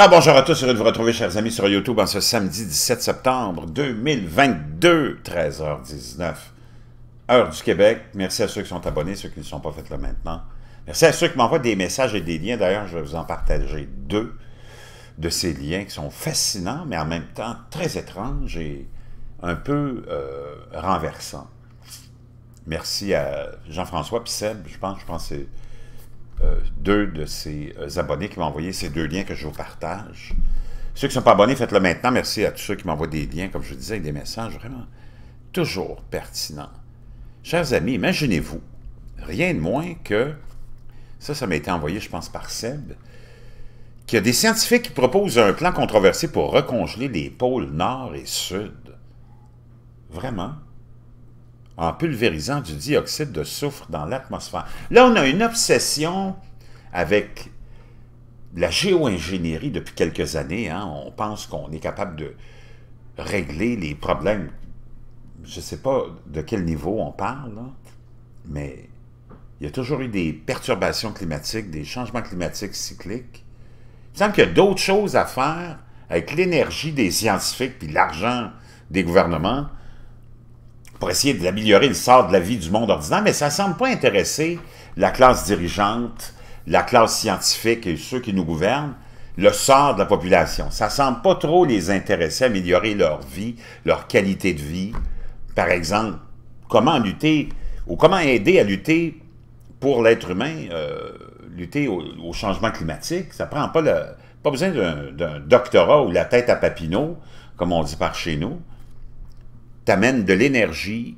Alors bonjour à tous, heureux de vous retrouver chers amis sur YouTube en ce samedi 17 septembre 2022, 13h19, heure du Québec. Merci à ceux qui sont abonnés, ceux qui ne sont pas faits là maintenant. Merci à ceux qui m'envoient des messages et des liens. D'ailleurs, je vais vous en partager deux de ces liens qui sont fascinants, mais en même temps très étranges et un peu euh, renversants. Merci à Jean-François Pisseb, je pense, je pense c'est euh, deux de ces euh, abonnés qui m'ont envoyé ces deux liens que je vous partage. Ceux qui ne sont pas abonnés, faites-le maintenant. Merci à tous ceux qui m'envoient des liens, comme je vous disais, des messages vraiment toujours pertinents. Chers amis, imaginez-vous, rien de moins que, ça, ça m'a été envoyé, je pense, par Seb, qu'il y a des scientifiques qui proposent un plan controversé pour recongeler les pôles nord et sud. Vraiment? en pulvérisant du dioxyde de soufre dans l'atmosphère. Là, on a une obsession avec la géo-ingénierie depuis quelques années. Hein. On pense qu'on est capable de régler les problèmes. Je ne sais pas de quel niveau on parle, mais il y a toujours eu des perturbations climatiques, des changements climatiques cycliques. Il semble qu'il y a d'autres choses à faire avec l'énergie des scientifiques puis l'argent des gouvernements pour essayer d'améliorer le sort de la vie du monde ordinaire, mais ça ne semble pas intéresser la classe dirigeante, la classe scientifique et ceux qui nous gouvernent, le sort de la population. Ça ne semble pas trop les intéresser à améliorer leur vie, leur qualité de vie. Par exemple, comment lutter ou comment aider à lutter pour l'être humain, euh, lutter au, changement climatique. Ça prend pas le, pas besoin d'un doctorat ou la tête à papineau, comme on dit par chez nous amène de l'énergie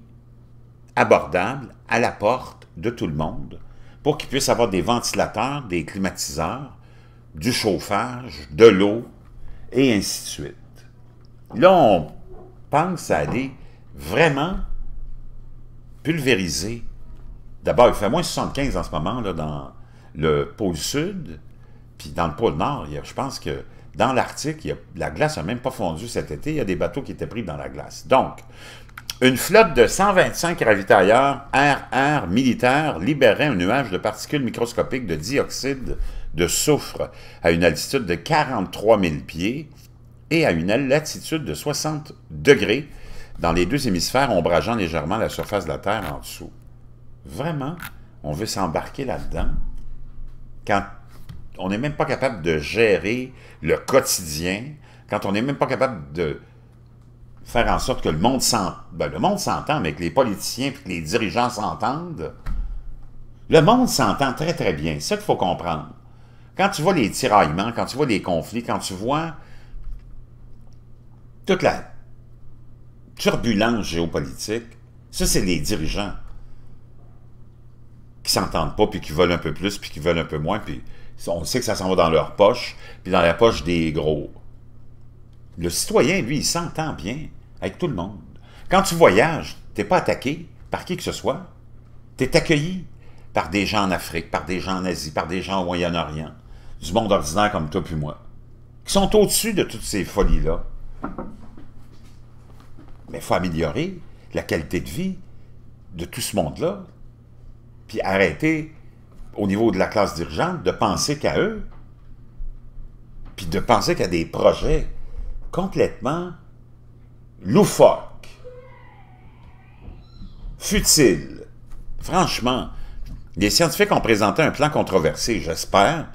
abordable à la porte de tout le monde pour qu'ils puissent avoir des ventilateurs, des climatiseurs, du chauffage, de l'eau, et ainsi de suite. Là, on pense à aller vraiment pulvériser. D'abord, il fait moins 75 en ce moment là, dans le pôle sud, puis dans le pôle nord, je pense que dans l'Arctique, la glace n'a même pas fondu cet été. Il y a des bateaux qui étaient pris dans la glace. Donc, une flotte de 125 ravitailleurs RR militaires libérait un nuage de particules microscopiques de dioxyde de soufre à une altitude de 43 000 pieds et à une latitude de 60 degrés dans les deux hémisphères, ombrageant légèrement la surface de la Terre en dessous. Vraiment, on veut s'embarquer là-dedans quand on n'est même pas capable de gérer le quotidien, quand on n'est même pas capable de faire en sorte que le monde s'entende, le monde s'entend, mais que les politiciens et que les dirigeants s'entendent, le monde s'entend très, très bien. C'est ça qu'il faut comprendre. Quand tu vois les tiraillements, quand tu vois les conflits, quand tu vois toute la turbulence géopolitique, ça, c'est les dirigeants qui s'entendent pas, puis qui veulent un peu plus, puis qui veulent un peu moins, puis on sait que ça s'en va dans leur poche, puis dans la poche des gros. Le citoyen, lui, il s'entend bien avec tout le monde. Quand tu voyages, t'es pas attaqué par qui que ce soit. Tu es accueilli par des gens en Afrique, par des gens en Asie, par des gens au Moyen-Orient, du monde ordinaire comme toi puis moi, qui sont au-dessus de toutes ces folies-là. Mais il faut améliorer la qualité de vie de tout ce monde-là, puis arrêter au niveau de la classe dirigeante de penser qu'à eux, puis de penser qu'à des projets complètement loufoques, futiles. Franchement, les scientifiques ont présenté un plan controversé, j'espère,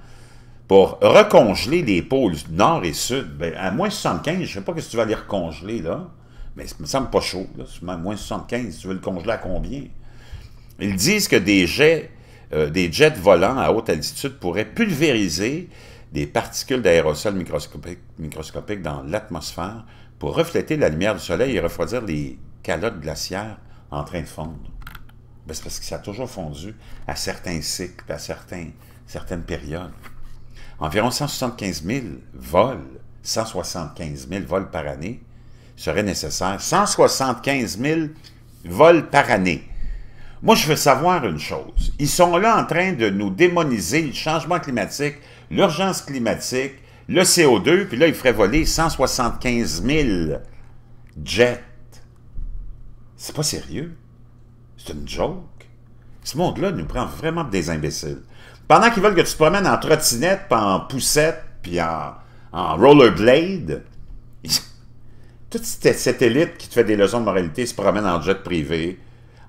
pour recongeler les pôles nord et sud. Ben, à moins 75, je ne sais pas si que tu vas les recongeler, là. Mais ça me semble pas chaud, là. Moins 75, tu veux le congeler à combien? Ils disent que des jets euh, des jets volants à haute altitude pourraient pulvériser des particules d'aérosol microscopiques, dans l'atmosphère pour refléter la lumière du soleil et refroidir les calottes glaciaires en train de fondre. Ben, c'est parce que ça a toujours fondu à certains cycles, à certaines périodes. Environ 175 000 vols, 175 000 vols par année seraient nécessaires. 175 000 vols par année moi, je veux savoir une chose. Ils sont là en train de nous démoniser le changement climatique, l'urgence climatique, le CO2, puis là, ils feraient voler 175 000 jets. C'est pas sérieux. C'est une joke. Ce monde-là nous prend vraiment des imbéciles. Pendant qu'ils veulent que tu te promènes en trottinette, puis en poussette, puis en, rollerblade, toute cette, cette élite qui te fait des leçons de moralité se promène en jet privé,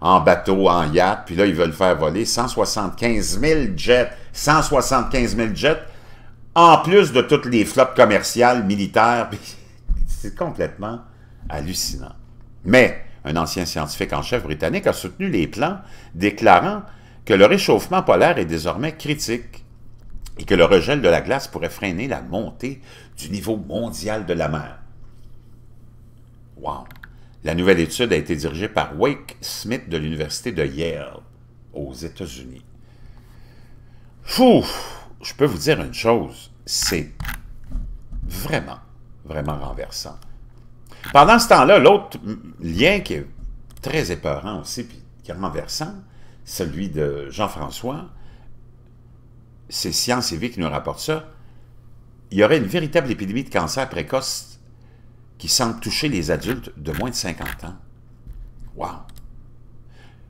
en bateau, en yacht, puis là, ils veulent faire voler 175 000 jets. 175 000 jets, en plus de toutes les flottes commerciales, militaires. C'est complètement hallucinant. Mais un ancien scientifique en chef britannique a soutenu les plans, déclarant que le réchauffement polaire est désormais critique et que le regel de la glace pourrait freiner la montée du niveau mondial de la mer. Wow! La nouvelle étude a été dirigée par Wake Smith de l'Université de Yale, aux États-Unis. Fou! Je peux vous dire une chose, c'est vraiment, vraiment renversant. Pendant ce temps-là, l'autre lien qui est très épeurant aussi, puis qui est renversant, celui de Jean-François, c'est Sciences et Vie qui nous rapporte ça, il y aurait une véritable épidémie de cancer précoce qui semble toucher les adultes de moins de 50 ans. Wow!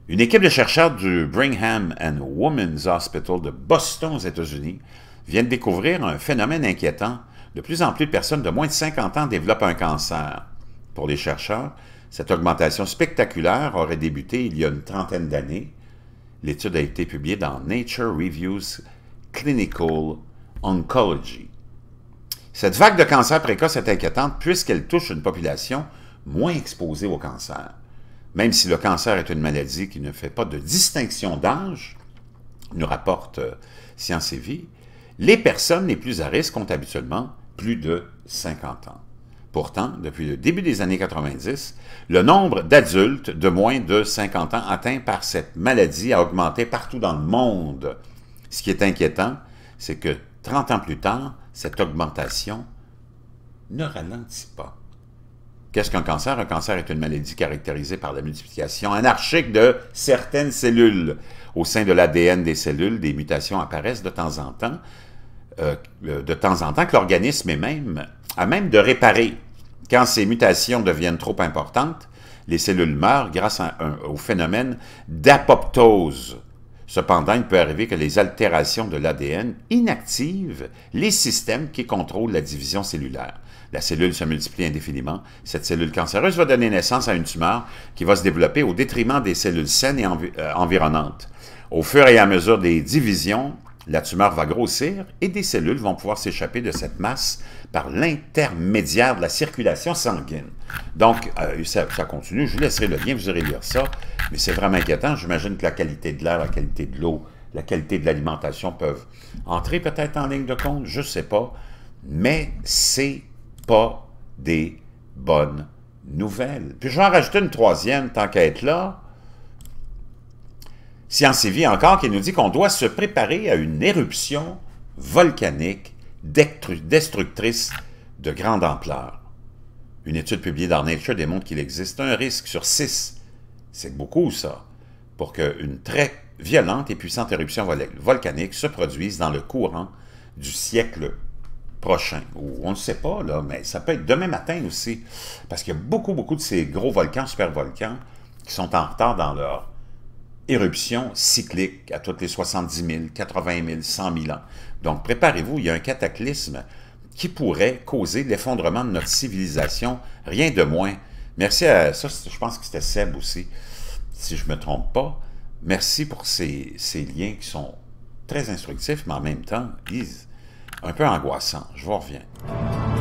Une équipe de chercheurs du Brigham and Women's Hospital de Boston aux États-Unis vient de découvrir un phénomène inquiétant. De plus en plus de personnes de moins de 50 ans développent un cancer. Pour les chercheurs, cette augmentation spectaculaire aurait débuté il y a une trentaine d'années. L'étude a été publiée dans Nature Reviews Clinical Oncology. Cette vague de cancer précoce est inquiétante puisqu'elle touche une population moins exposée au cancer. Même si le cancer est une maladie qui ne fait pas de distinction d'âge, nous rapporte euh, Science et Vie, les personnes les plus à risque ont habituellement plus de 50 ans. Pourtant, depuis le début des années 90, le nombre d'adultes de moins de 50 ans atteints par cette maladie a augmenté partout dans le monde. Ce qui est inquiétant, c'est que 30 ans plus tard, cette augmentation ne ralentit pas. Qu'est-ce qu'un cancer? Un cancer est une maladie caractérisée par la multiplication anarchique de certaines cellules. Au sein de l'ADN des cellules, des mutations apparaissent de temps en temps, euh, euh, de temps en temps que l'organisme est même à même de réparer. Quand ces mutations deviennent trop importantes, les cellules meurent grâce au phénomène d'apoptose, Cependant, il peut arriver que les altérations de l'ADN inactivent les systèmes qui contrôlent la division cellulaire. La cellule se multiplie indéfiniment. Cette cellule cancéreuse va donner naissance à une tumeur qui va se développer au détriment des cellules saines et euh, environnantes. Au fur et à mesure des divisions, la tumeur va grossir et des cellules vont pouvoir s'échapper de cette masse par l'intermédiaire de la circulation sanguine. Donc, euh, ça, ça, continue. Je vous laisserai le lien, vous irez lire ça. Mais c'est vraiment inquiétant. J'imagine que la qualité de l'air, la qualité de l'eau, la qualité de l'alimentation peuvent entrer peut-être en ligne de compte, je ne sais pas. Mais c'est pas des bonnes nouvelles. Puis je vais en rajouter une troisième tant qu'à être là. Science et Vie encore qui nous dit qu'on doit se préparer à une éruption volcanique destructrice de grande ampleur. Une étude publiée dans Nature démontre qu'il existe un risque sur six, c'est beaucoup ça, pour qu'une très violente et puissante éruption volcanique se produise dans le courant du siècle prochain. Ou on ne sait pas, là, mais ça peut être demain matin aussi, parce qu'il y a beaucoup, beaucoup de ces gros volcans, supervolcans, qui sont en retard dans leur éruption cyclique à toutes les 70 000, 80 000, 100 000 ans. Donc, préparez-vous, il y a un cataclysme qui pourrait causer l'effondrement de notre civilisation, rien de moins. Merci à ça, je pense que c'était Seb aussi, si je ne me trompe pas. Merci pour ces, ces, liens qui sont très instructifs, mais en même temps, un peu angoissants. Je vous reviens.